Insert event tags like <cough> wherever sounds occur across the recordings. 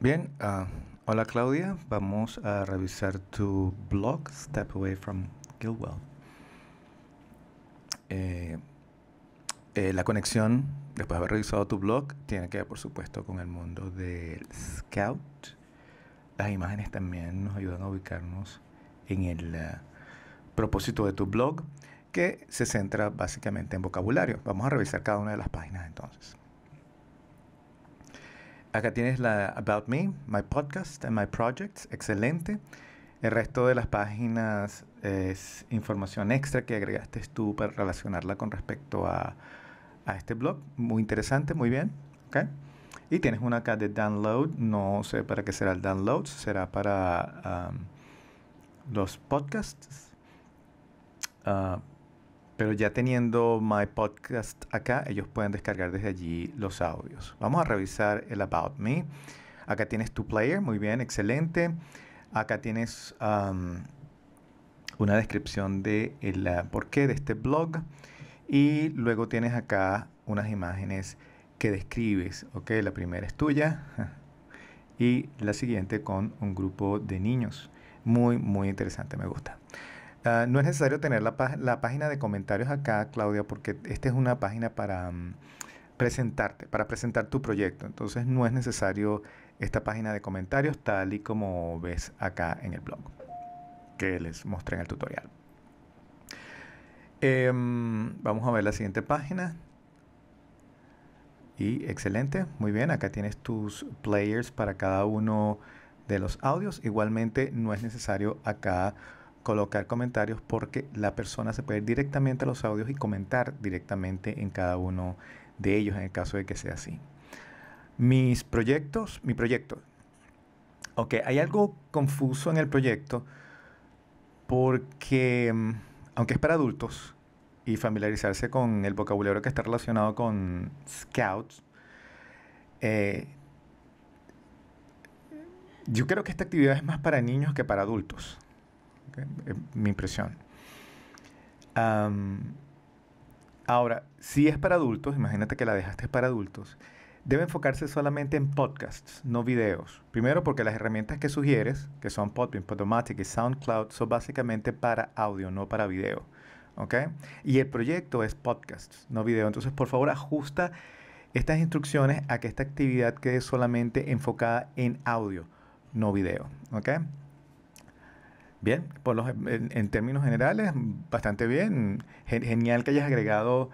Bien, ah, hola Claudia, vamos a revisar tu blog Step Away from Gilwell. Eh, eh, la conexión, después de haber revisado tu blog, tiene que ver por supuesto con el mundo del Scout. Las imágenes también nos ayudan a ubicarnos en el eh, propósito de tu blog, que se centra básicamente en vocabulario. Vamos a revisar cada una de las páginas entonces. Acá tienes la About Me, My Podcast and My Projects, excelente. El resto de las páginas es información extra que agregaste tú para relacionarla con respecto a, este blog. Muy interesante, muy bien. Okay. Y tienes una acá de download, no sé para qué será el download, será para um, los podcasts. ah pero ya teniendo My Podcast acá, ellos pueden descargar desde allí los audios. Vamos a revisar el About Me. Acá tienes tu player, muy bien, excelente. Acá tienes um, una descripción de uh, por qué de este blog. Y luego tienes acá unas imágenes que describes. Ok, la primera es tuya <laughs> y la siguiente con un grupo de niños. Muy, muy interesante, me gusta. Ah, no es necesario tener la, página de comentarios acá, Claudia, porque esta es una página para mm, presentarte, para presentar tu proyecto. Entonces no es necesario esta página de comentarios tal y como ves acá en el blog que les mostré en el tutorial. Em, vamos a ver la siguiente página. Y excelente, muy bien, acá tienes tus players para cada uno de los audios. Igualmente no es necesario acá colocar comentarios porque la persona se puede ir directamente a los audios y comentar directamente en cada uno de ellos en el caso de que sea así. Mis proyectos, mi proyecto. Ok, hay algo confuso en el proyecto porque, mm, aunque es para adultos y familiarizarse con el vocabulario que está relacionado con Scouts, eh, yo creo que esta actividad es más para niños que para adultos. Eh, mi impresión. ahora, si es para adultos, imagínate que la dejaste para adultos, debe enfocarse solamente en podcasts, no videos. Primero porque las herramientas que sugieres, que son Podbean, Podomatic y SoundCloud, son básicamente para audio, no para video. ¿Ok? Y el proyecto es podcasts, no video. Entonces, por favor, ajusta estas instrucciones a que esta actividad quede solamente enfocada en audio, no video. ¿Ok? Bien, por los, en, términos generales, bastante bien. genial que hayas agregado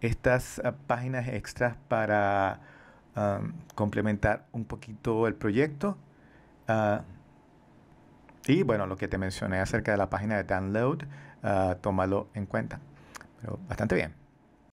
estas ah, páginas extras para um, complementar un poquito el proyecto. Ah, y bueno, lo que te mencioné acerca de la página de download, ah, tómalo en cuenta. Pero bastante bien.